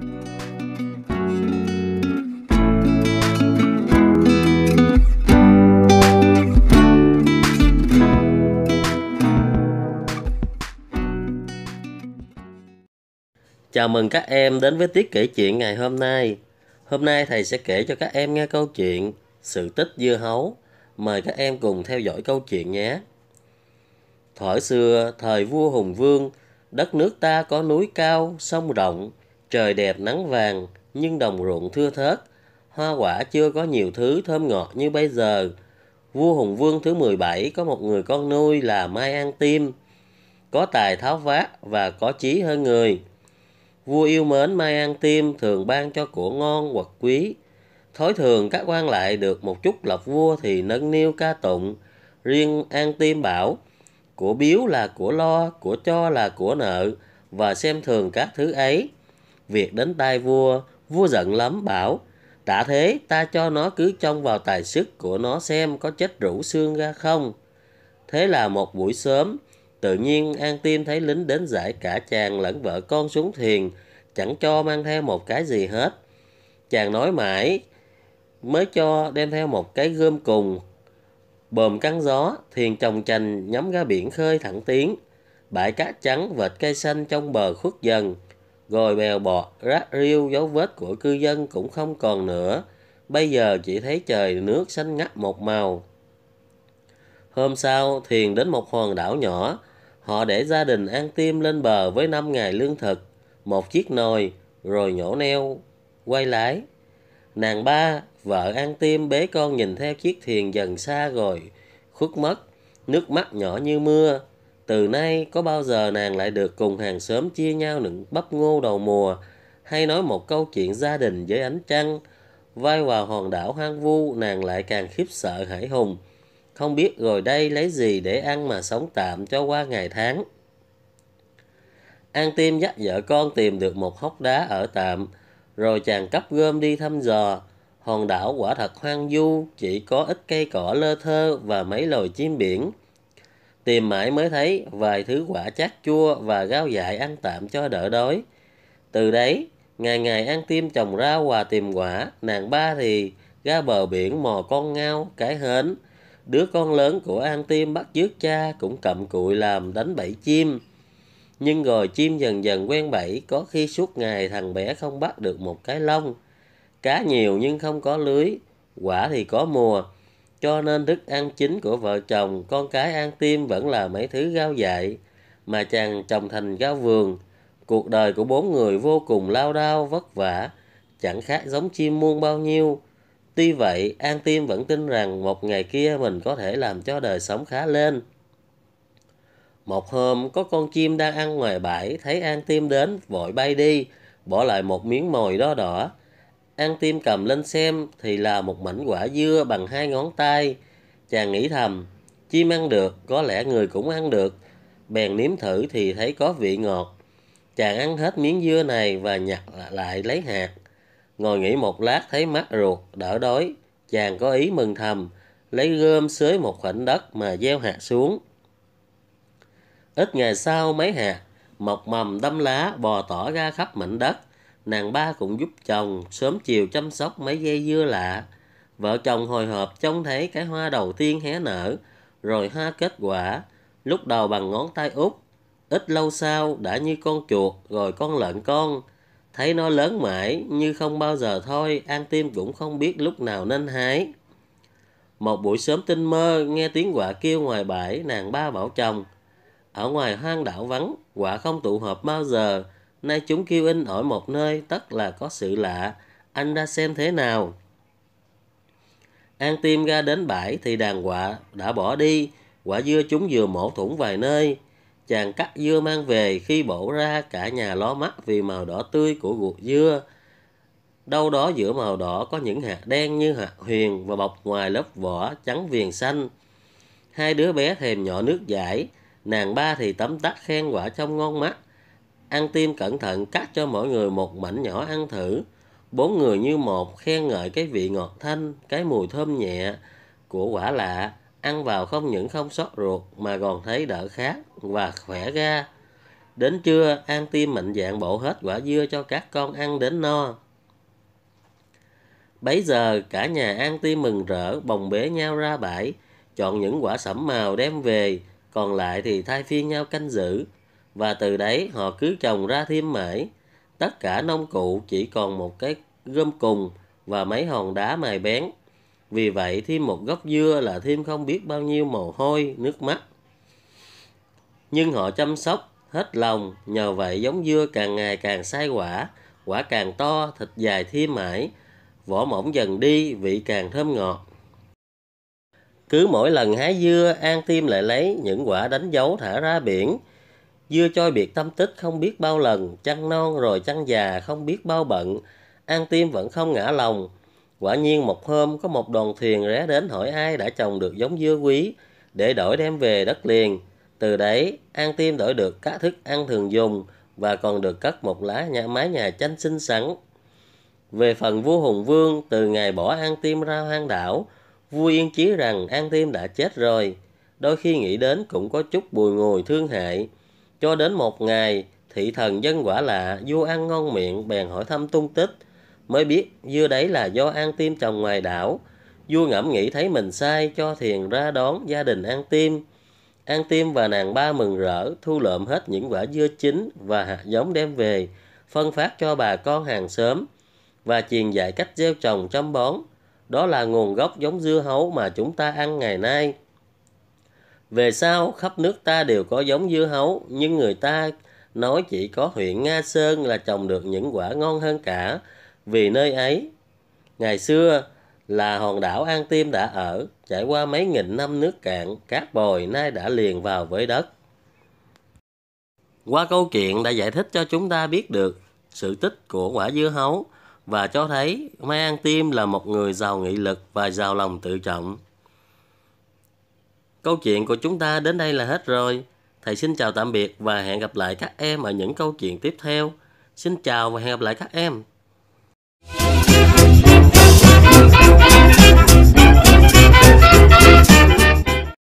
Chào mừng các em đến với tiết kể chuyện ngày hôm nay. Hôm nay thầy sẽ kể cho các em nghe câu chuyện Sự tích dưa hấu. Mời các em cùng theo dõi câu chuyện nhé. Thổi xưa, thời vua Hùng Vương, đất nước ta có núi cao, sông rộng, Trời đẹp nắng vàng, nhưng đồng ruộng thưa thớt. Hoa quả chưa có nhiều thứ thơm ngọt như bây giờ. Vua Hùng Vương thứ 17 có một người con nuôi là Mai An Tim. Có tài tháo vát và có trí hơn người. Vua yêu mến Mai An Tim thường ban cho của ngon hoặc quý. Thói thường các quan lại được một chút lộc vua thì nâng niu ca tụng. Riêng An Tim bảo, của biếu là của lo, của cho là của nợ và xem thường các thứ ấy việc đến tai vua, vua giận lắm bảo, đã thế ta cho nó cứ trông vào tài sức của nó xem có chết rủ xương ra không. Thế là một buổi sớm, tự nhiên An Tim thấy lính đến giải cả chàng lẫn vợ con xuống thuyền, chẳng cho mang theo một cái gì hết. Chàng nói mãi, mới cho đem theo một cái gươm cùng. bờm cắn gió, thuyền chồng chành nhắm ra biển khơi thẳng tiến. Bãi cát trắng vệt cây xanh trong bờ khuất dần gòi bèo bọt, rác riêu dấu vết của cư dân cũng không còn nữa. Bây giờ chỉ thấy trời nước xanh ngắt một màu. Hôm sau, thuyền đến một hòn đảo nhỏ. Họ để gia đình an tim lên bờ với năm ngày lương thực, một chiếc nồi, rồi nhổ neo, quay lái. Nàng ba, vợ an tim bế con nhìn theo chiếc thuyền dần xa rồi, khuất mất, nước mắt nhỏ như mưa. Từ nay có bao giờ nàng lại được cùng hàng xóm chia nhau những bắp ngô đầu mùa hay nói một câu chuyện gia đình với ánh trăng. Vai vào hòn đảo hoang vu nàng lại càng khiếp sợ hãi hùng. Không biết rồi đây lấy gì để ăn mà sống tạm cho qua ngày tháng. An Tim dắt vợ con tìm được một hốc đá ở tạm, rồi chàng cấp gom đi thăm dò. Hòn đảo quả thật hoang vu, chỉ có ít cây cỏ lơ thơ và mấy loài chim biển tìm mãi mới thấy vài thứ quả chát chua và rau dại ăn tạm cho đỡ đói. Từ đấy, ngày ngày ăn tim trồng rau và tìm quả, nàng ba thì ra bờ biển mò con ngao, cái hến. Đứa con lớn của An Tim bắt chước cha cũng cậm cụi làm đánh bẫy chim. Nhưng rồi chim dần dần quen bẫy, có khi suốt ngày thằng bé không bắt được một cái lông. Cá nhiều nhưng không có lưới, quả thì có mùa, cho nên thức ăn chính của vợ chồng, con cái An tim vẫn là mấy thứ rau dại, mà chàng trồng thành rau vườn. Cuộc đời của bốn người vô cùng lao đao, vất vả, chẳng khác giống chim muôn bao nhiêu. Tuy vậy, An Tim vẫn tin rằng một ngày kia mình có thể làm cho đời sống khá lên. Một hôm, có con chim đang ăn ngoài bãi, thấy An Tim đến, vội bay đi, bỏ lại một miếng mồi đó đỏ. An tim cầm lên xem thì là một mảnh quả dưa bằng hai ngón tay. Chàng nghĩ thầm, chim ăn được, có lẽ người cũng ăn được. Bèn nếm thử thì thấy có vị ngọt. Chàng ăn hết miếng dưa này và nhặt lại lấy hạt. Ngồi nghỉ một lát thấy mắt ruột, đỡ đói. Chàng có ý mừng thầm, lấy gươm xới một khoảnh đất mà gieo hạt xuống. Ít ngày sau mấy hạt, mọc mầm đâm lá bò tỏ ra khắp mảnh đất – Nàng ba cũng giúp chồng sớm chiều chăm sóc mấy dây dưa lạ. Vợ chồng hồi hộp trông thấy cái hoa đầu tiên hé nở, rồi hoa kết quả, lúc đầu bằng ngón tay út. Ít lâu sau đã như con chuột rồi con lợn con. Thấy nó lớn mãi như không bao giờ thôi, An Tim cũng không biết lúc nào nên hái. Một buổi sớm tinh mơ, nghe tiếng quả kêu ngoài bãi, nàng ba bảo chồng. Ở ngoài hoang đảo vắng, quả không tụ hợp bao giờ, nay chúng kêu in ở một nơi tất là có sự lạ anh ra xem thế nào an tim ra đến bãi thì đàn quạ đã bỏ đi quả dưa chúng vừa mổ thủng vài nơi chàng cắt dưa mang về khi bổ ra cả nhà ló mắt vì màu đỏ tươi của ruột dưa đâu đó giữa màu đỏ có những hạt đen như hạt huyền và bọc ngoài lớp vỏ trắng viền xanh hai đứa bé thèm nhỏ nước giải nàng ba thì tấm tắc khen quả trong ngon mắt Ăn tim cẩn thận cắt cho mỗi người một mảnh nhỏ ăn thử. Bốn người như một khen ngợi cái vị ngọt thanh, cái mùi thơm nhẹ của quả lạ. Ăn vào không những không sót ruột mà còn thấy đỡ khát và khỏe ra. Đến trưa, An Tim mạnh dạng bổ hết quả dưa cho các con ăn đến no. Bấy giờ, cả nhà An Tim mừng rỡ, bồng bế nhau ra bãi, chọn những quả sẫm màu đem về, còn lại thì thay phiên nhau canh giữ và từ đấy họ cứ trồng ra thêm mãi. Tất cả nông cụ chỉ còn một cái gom cùng và mấy hòn đá mài bén. Vì vậy thêm một gốc dưa là thêm không biết bao nhiêu mồ hôi, nước mắt. Nhưng họ chăm sóc, hết lòng, nhờ vậy giống dưa càng ngày càng sai quả, quả càng to, thịt dài thêm mãi, vỏ mỏng dần đi, vị càng thơm ngọt. Cứ mỗi lần hái dưa, An Tim lại lấy những quả đánh dấu thả ra biển, Dưa choi biệt tâm tích không biết bao lần, chăn non rồi chăn già không biết bao bận, an tim vẫn không ngã lòng. Quả nhiên một hôm có một đoàn thuyền rẽ đến hỏi ai đã trồng được giống dưa quý để đổi đem về đất liền. Từ đấy, An Tim đổi được các thức ăn thường dùng và còn được cất một lá nhà mái nhà chanh xinh xắn. Về phần vua Hùng Vương, từ ngày bỏ An Tim ra hoang đảo, vua yên chí rằng An Tim đã chết rồi. Đôi khi nghĩ đến cũng có chút bùi ngùi thương hại. Cho đến một ngày, thị thần dân quả lạ, vua ăn ngon miệng, bèn hỏi thăm tung tích. Mới biết dưa đấy là do An Tim trồng ngoài đảo. Vua ngẫm nghĩ thấy mình sai, cho thiền ra đón gia đình An Tim. An Tim và nàng ba mừng rỡ, thu lượm hết những quả dưa chín và hạt giống đem về, phân phát cho bà con hàng xóm và truyền dạy cách gieo trồng chăm bón. Đó là nguồn gốc giống dưa hấu mà chúng ta ăn ngày nay. Về sau, khắp nước ta đều có giống dưa hấu, nhưng người ta nói chỉ có huyện Nga Sơn là trồng được những quả ngon hơn cả, vì nơi ấy. Ngày xưa là hòn đảo An Tiêm đã ở, trải qua mấy nghìn năm nước cạn, cát bồi nay đã liền vào với đất. Qua câu chuyện đã giải thích cho chúng ta biết được sự tích của quả dưa hấu và cho thấy Mai An Tiêm là một người giàu nghị lực và giàu lòng tự trọng. Câu chuyện của chúng ta đến đây là hết rồi. Thầy xin chào tạm biệt và hẹn gặp lại các em ở những câu chuyện tiếp theo. Xin chào và hẹn gặp lại các em. Yeah.